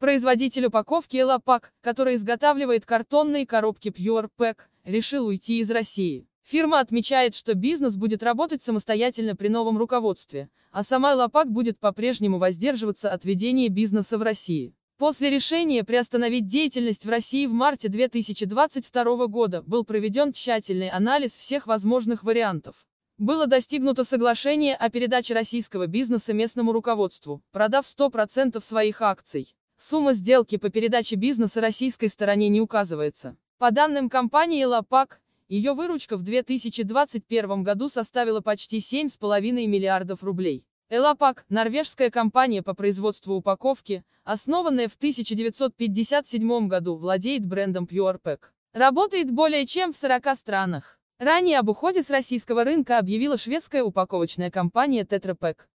Производитель упаковки Элапак, который изготавливает картонные коробки Pure Pack, решил уйти из России. Фирма отмечает, что бизнес будет работать самостоятельно при новом руководстве, а сама Элапак будет по-прежнему воздерживаться от ведения бизнеса в России. После решения приостановить деятельность в России в марте 2022 года был проведен тщательный анализ всех возможных вариантов. Было достигнуто соглашение о передаче российского бизнеса местному руководству, продав 100% своих акций. Сумма сделки по передаче бизнеса российской стороне не указывается. По данным компании «Лапак», ее выручка в 2021 году составила почти 7,5 миллиардов рублей. Элапак – норвежская компания по производству упаковки, основанная в 1957 году, владеет брендом PurePack. Работает более чем в 40 странах. Ранее об уходе с российского рынка объявила шведская упаковочная компания Tetra Pak.